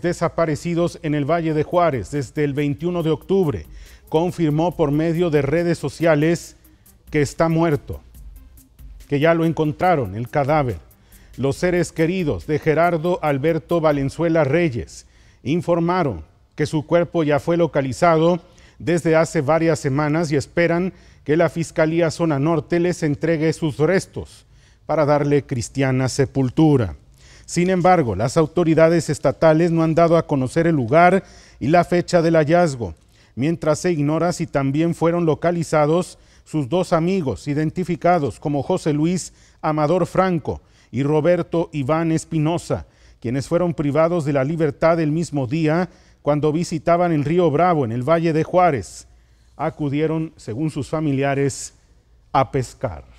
desaparecidos en el Valle de Juárez desde el 21 de octubre. Confirmó por medio de redes sociales que está muerto, que ya lo encontraron, el cadáver. Los seres queridos de Gerardo Alberto Valenzuela Reyes informaron que su cuerpo ya fue localizado desde hace varias semanas y esperan que la Fiscalía Zona Norte les entregue sus restos para darle cristiana sepultura. Sin embargo, las autoridades estatales no han dado a conocer el lugar y la fecha del hallazgo, mientras se ignora si también fueron localizados sus dos amigos, identificados como José Luis Amador Franco y Roberto Iván Espinosa, quienes fueron privados de la libertad el mismo día cuando visitaban el río Bravo en el Valle de Juárez. Acudieron, según sus familiares, a pescar.